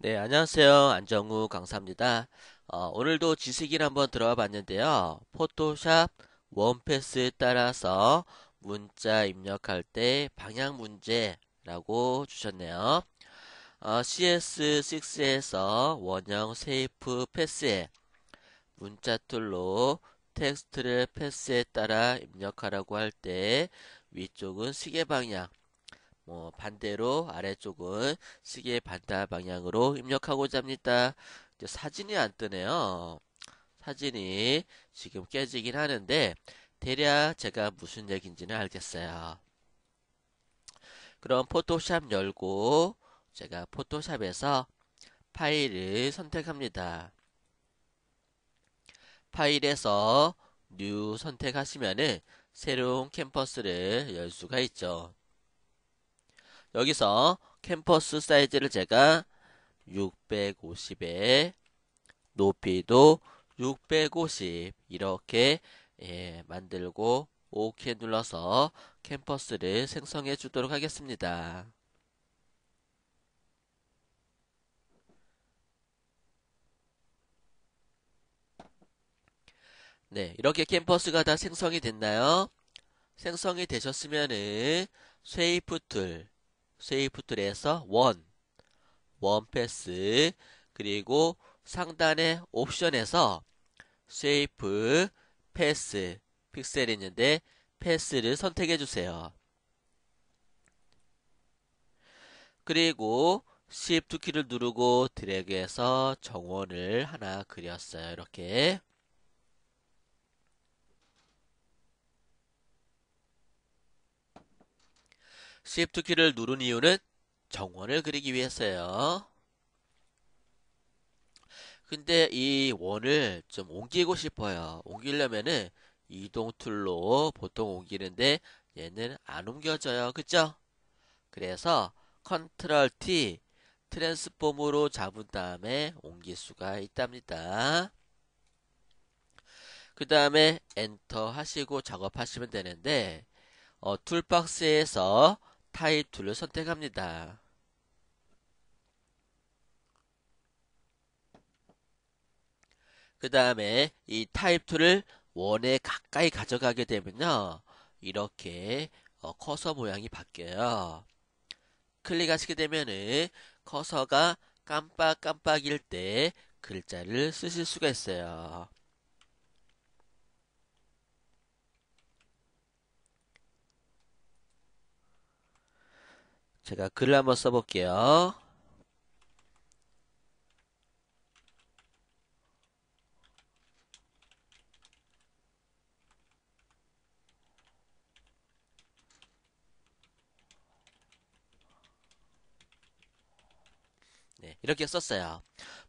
네, 안녕하세요. 안정우 강사입니다. 어, 오늘도 지식인 한번 들어와 봤는데요. 포토샵 원패스에 따라서 문자 입력할 때 방향 문제라고 주셨네요. 어, CS6에서 원형 세이프 패스에 문자 툴로 텍스트를 패스에 따라 입력하라고 할 때 위쪽은 시계 방향, 뭐 반대로 아래쪽은 시계 반달 방향으로 입력하고자 합니다. 이제 사진이 안 뜨네요. 사진이 지금 깨지긴 하는데 대략 제가 무슨 얘기인지는 알겠어요. 그럼 포토샵 열고 제가 포토샵에서 파일을 선택합니다. 파일에서 뉴 선택하시면은 새로운 캠퍼스를 열 수가 있죠. 여기서 캠퍼스 사이즈를 제가 650에 높이도 650 이렇게 예, 만들고 OK 눌러서 캠퍼스를 생성해 주도록 하겠습니다. 네, 이렇게 캠퍼스가 다 생성이 됐나요? 생성이 되셨으면은 쉐이프 툴 세이프 툴에서 원, 원 패스, 그리고 상단의 옵션에서 세이프 패스, 픽셀이 있는데 패스를 선택해 주세요. 그리고 Shift 키를 누르고 드래그해서 정원을 하나 그렸어요. 이렇게 Shift 키를 누른 이유는 정원을 그리기 위해서요 근데 이 원을 좀 옮기고 싶어요. 옮기려면은 이동 툴로 보통 옮기는데 얘는 안 옮겨져요. 그죠? 그래서 컨트롤 T 트랜스폼으로 잡은 다음에 옮길 수가 있답니다. 그 다음에 엔터 하시고 작업하시면 되는데 어, 툴박스에서 타입 툴을 선택합니다. 그 다음에 이 타입 툴을 원에 가까이 가져가게 되면요. 이렇게 어, 커서 모양이 바뀌어요. 클릭하시게 되면은 커서가 깜빡깜빡일 때 글자를 쓰실 수가 있어요. 제가 글을 한번 써볼게요. 네, 이렇게 썼어요.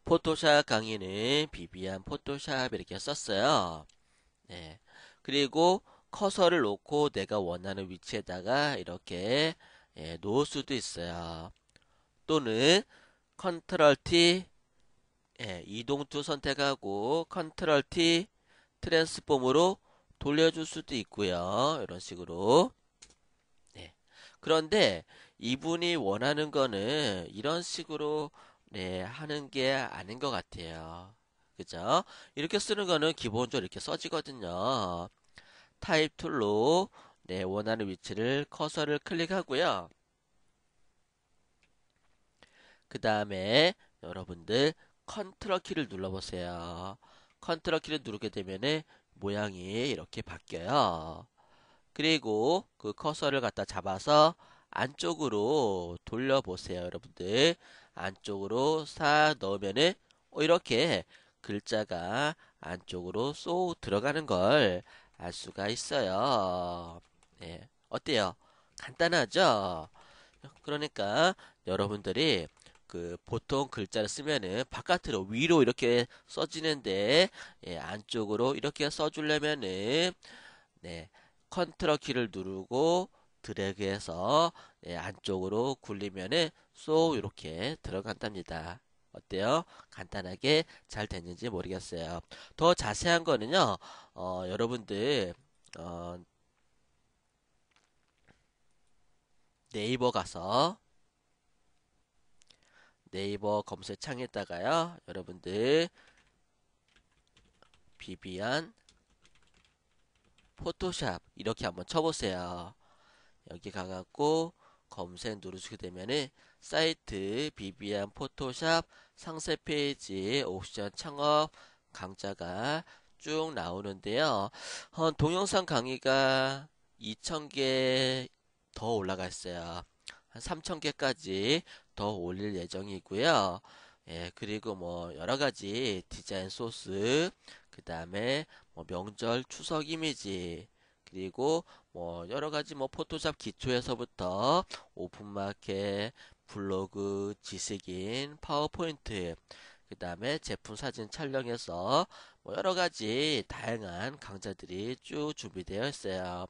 포토샵 강의는 비비안 포토샵 이렇게 썼어요. 네. 그리고 커서를 놓고 내가 원하는 위치에다가 이렇게 예, 놓을 수도 있어요. 또는 컨트롤 T 예, 이동투 선택하고 컨트롤 T 트랜스폼으로 돌려줄 수도 있고요. 이런 식으로 네. 그런데 이분이 원하는 거는 이런 식으로 네, 하는 게 아닌 것 같아요. 그죠? 이렇게 쓰는 거는 기본적으로 이렇게 써지거든요. 타입 툴로 내 네, 원하는 위치를 커서를 클릭하고요. 그 다음에 여러분들 컨트롤 키를 눌러보세요. 컨트롤 키를 누르게 되면 모양이 이렇게 바뀌어요. 그리고 그 커서를 갖다 잡아서 안쪽으로 돌려보세요. 여러분들 안쪽으로 싹 넣으면은 어, 이렇게 글자가 안쪽으로 쏙 들어가는 걸 알 수가 있어요. 네. 어때요? 간단하죠? 그러니까 여러분들이 그 보통 글자를 쓰면은 바깥으로 위로 이렇게 써지는데 예, 안쪽으로 이렇게 써주려면은 네, 컨트롤 키를 누르고 드래그해서 예, 안쪽으로 굴리면은 쏙 이렇게 들어간답니다. 어때요? 간단하게 잘 됐는지 모르겠어요. 더 자세한 거는요, 어, 여러분들, 어, 네이버 가서 네이버 검색창에다가요. 여러분들 비비안 포토샵 이렇게 한번 쳐보세요. 여기 가갖고 검색 누르시게 되면은 사이트 비비안 포토샵 상세 페이지에 옵션 창업 강좌가 쭉 나오는데요. 한 어, 동영상 강의가 2,000개 더 올라갔어요. 한 3,000개까지 더 올릴 예정이고요. 예, 그리고 뭐 여러 가지 디자인 소스, 그 다음에 뭐 명절 추석 이미지, 그리고 뭐 여러 가지 뭐 포토샵 기초에서부터 오픈마켓, 블로그, 지식인, 파워포인트 그 다음에 제품 사진 촬영에서뭐 여러가지 다양한 강좌들이 쭉 준비되어 있어요.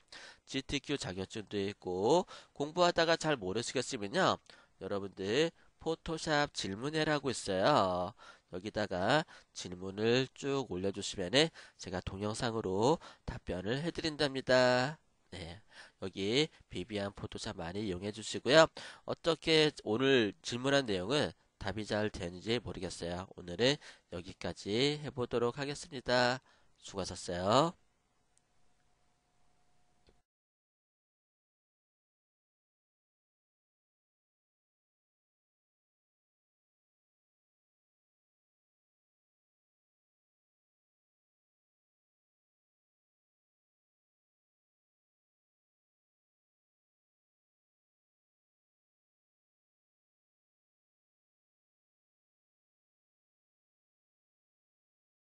GTQ 자격증도 있고 공부하다가 잘 모르시겠으면요. 여러분들 포토샵 질문해라고 있어요. 여기다가 질문을 쭉 올려주시면 제가 동영상으로 답변을 해드린답니다. 네. 여기 비비안 포토샵 많이 이용해 주시고요. 어떻게 오늘 질문한 내용은 답이 잘 되는지 모르겠어요. 오늘은 여기까지 해보도록 하겠습니다. 수고하셨어요.